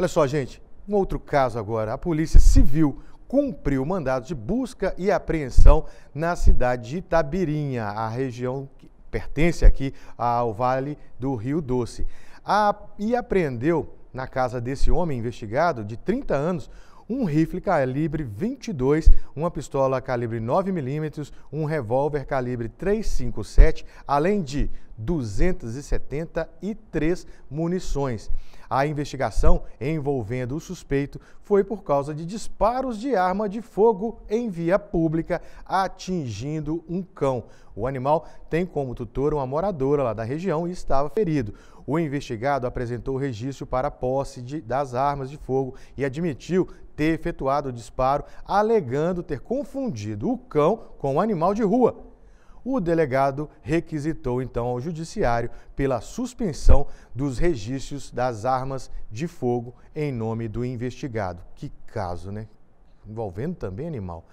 Olha só, gente, um outro caso agora. A Polícia Civil cumpriu o mandado de busca e apreensão na cidade de Itabirinha, a região que pertence aqui ao Vale do Rio Doce. A, e apreendeu na casa desse homem investigado, de 30 anos, um rifle calibre 22, uma pistola calibre 9mm, um revólver calibre 357, além de 273 munições. A investigação envolvendo o suspeito foi por causa de disparos de arma de fogo em via pública, atingindo um cão. O animal tem como tutor uma moradora lá da região e estava ferido. O investigado apresentou registro para posse de, das armas de fogo e admitiu ter efetuado o disparo, alegando ter confundido o cão com um animal de rua o delegado requisitou então ao Judiciário pela suspensão dos registros das armas de fogo em nome do investigado. Que caso, né? Envolvendo também animal.